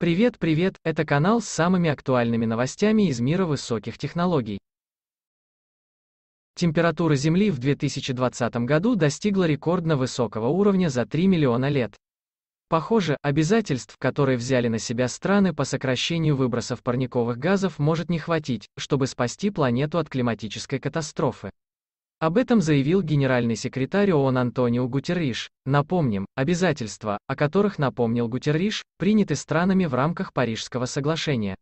Привет, привет, это канал с самыми актуальными новостями из мира высоких технологий. Температура Земли в 2020 году достигла рекордно высокого уровня за 3 миллиона лет. Похоже, обязательств, которые взяли на себя страны по сокращению выбросов парниковых газов, может не хватить, чтобы спасти планету от климатической катастрофы. Об этом заявил генеральный секретарь ООН Антонио Гутерриш. Напомним, обязательства, о которых напомнил Гутерриш, приняты странами в рамках Парижского соглашения.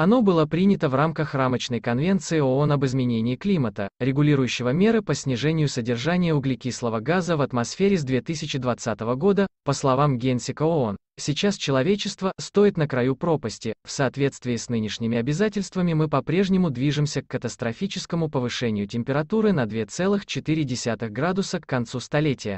Оно было принято в рамках рамочной конвенции ООН об изменении климата, регулирующего меры по снижению содержания углекислого газа в атмосфере с 2020 года, по словам Генсика ООН. Сейчас человечество стоит на краю пропасти, в соответствии с нынешними обязательствами мы по-прежнему движемся к катастрофическому повышению температуры на 2,4 градуса к концу столетия.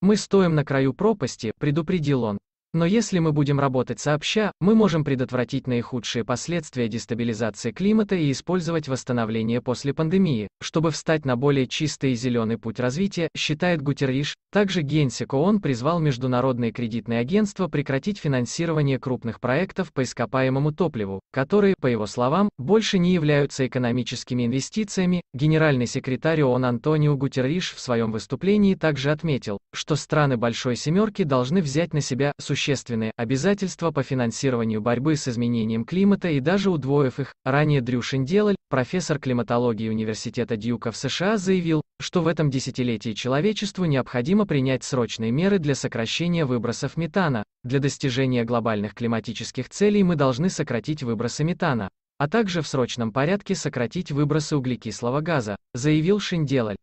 Мы стоим на краю пропасти, предупредил он. Но если мы будем работать сообща, мы можем предотвратить наихудшие последствия дестабилизации климата и использовать восстановление после пандемии, чтобы встать на более чистый и зеленый путь развития, считает Гутерриш, также Генси Коон призвал международные кредитные агентства прекратить финансирование крупных проектов по ископаемому топливу, которые, по его словам, больше не являются экономическими инвестициями. Генеральный секретарь ООН Антонио Гутерриш в своем выступлении также отметил, что страны Большой Семерки должны взять на себя существенные обязательства по финансированию борьбы с изменением климата и даже удвоив их. Ранее Дрю Шиндель, профессор климатологии Университета Дьюка в США, заявил, что в этом десятилетии человечеству необходимо принять срочные меры для сокращения выбросов метана. Для достижения глобальных климатических целей мы должны сократить выбросы метана, а также в срочном порядке сократить выбросы углекислого газа, заявил Шинделаль.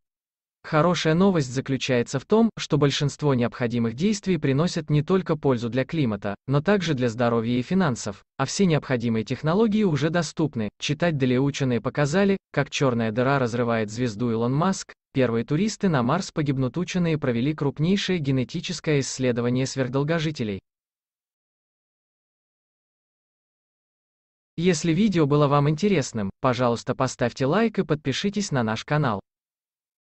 Хорошая новость заключается в том, что большинство необходимых действий приносят не только пользу для климата, но также для здоровья и финансов, а все необходимые технологии уже доступны. Читать далее ученые показали, как черная дыра разрывает звезду Илон Маск, первые туристы на Марс погибнут ученые провели крупнейшее генетическое исследование сверхдолгожителей. Если видео было вам интересным, пожалуйста поставьте лайк и подпишитесь на наш канал.